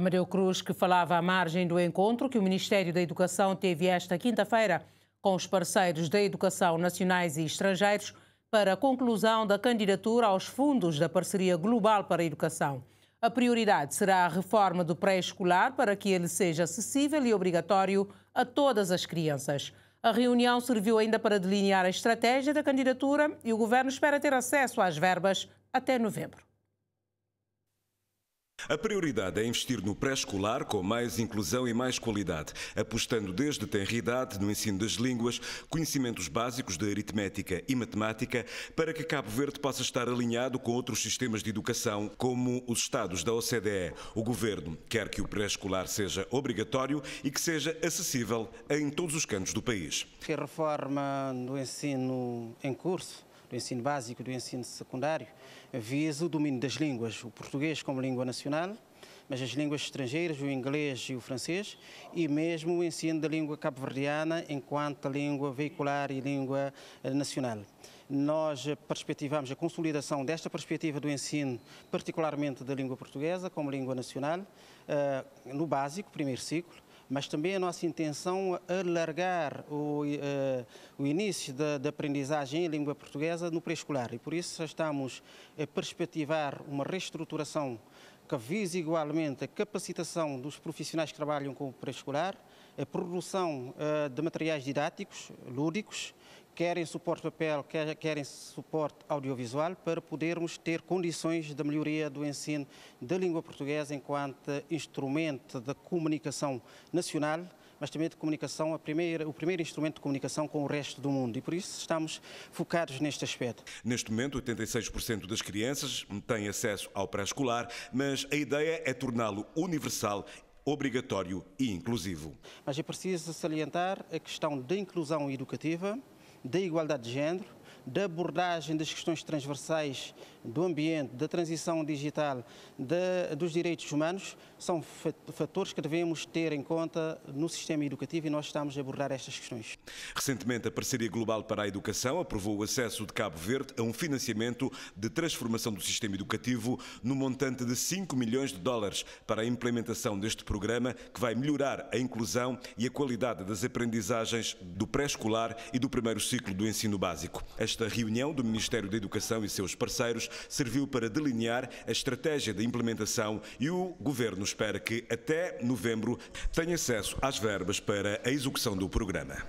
Amadeu Cruz, que falava à margem do encontro que o Ministério da Educação teve esta quinta-feira com os parceiros da educação nacionais e estrangeiros para a conclusão da candidatura aos fundos da Parceria Global para a Educação. A prioridade será a reforma do pré-escolar para que ele seja acessível e obrigatório a todas as crianças. A reunião serviu ainda para delinear a estratégia da candidatura e o governo espera ter acesso às verbas até novembro. A prioridade é investir no pré-escolar com mais inclusão e mais qualidade, apostando desde tenra idade no ensino das línguas, conhecimentos básicos de aritmética e matemática, para que Cabo Verde possa estar alinhado com outros sistemas de educação, como os Estados da OCDE. O Governo quer que o pré-escolar seja obrigatório e que seja acessível em todos os cantos do país. A reforma do ensino em curso do ensino básico e do ensino secundário visa o domínio das línguas, o português como língua nacional, mas as línguas estrangeiras, o inglês e o francês, e mesmo o ensino da língua cabo-verdiana enquanto língua veicular e língua eh, nacional nós eh, perspectivamos a consolidação desta perspectiva do ensino, particularmente da língua portuguesa, como língua nacional, eh, no básico, primeiro ciclo, mas também a nossa intenção é alargar o, eh, o início da, aprendizagem em língua portuguesa no pré-escolar e por isso estamos a perspectivar uma reestruturação que visa igualmente a capacitação dos profissionais que trabalham com o pré-escolar, a produção eh, de materiais didáticos, lúdicos, querem suporte papel, querem suporte audiovisual, para podermos ter condições de melhoria do ensino da língua portuguesa enquanto instrumento de comunicação nacional mas também de comunicação, primeira, o primeiro instrumento de comunicação com o resto do mundo. E por isso estamos focados neste aspecto. Neste momento, 86% das crianças têm acesso ao pré-escolar, mas a ideia é torná-lo universal obrigatório e inclusivo. Mas é preciso salientar a questão da inclusão educativa, de igualdade de género da abordagem das questões transversais do ambiente, da transição digital, de, dos direitos humanos, são fatores que devemos ter em conta no sistema educativo e nós estamos a abordar estas questões. Recentemente, a Parceria Global para a Educação aprovou o acesso de Cabo Verde a um financiamento de transformação do sistema educativo no montante de 5 milhões de dólares para a implementação deste programa que vai melhorar a inclusão e a qualidade das aprendizagens do pré-escolar e do primeiro ciclo do ensino básico. Esta esta reunião do Ministério da Educação e seus parceiros serviu para delinear a estratégia de implementação e o Governo espera que até novembro tenha acesso às verbas para a execução do programa.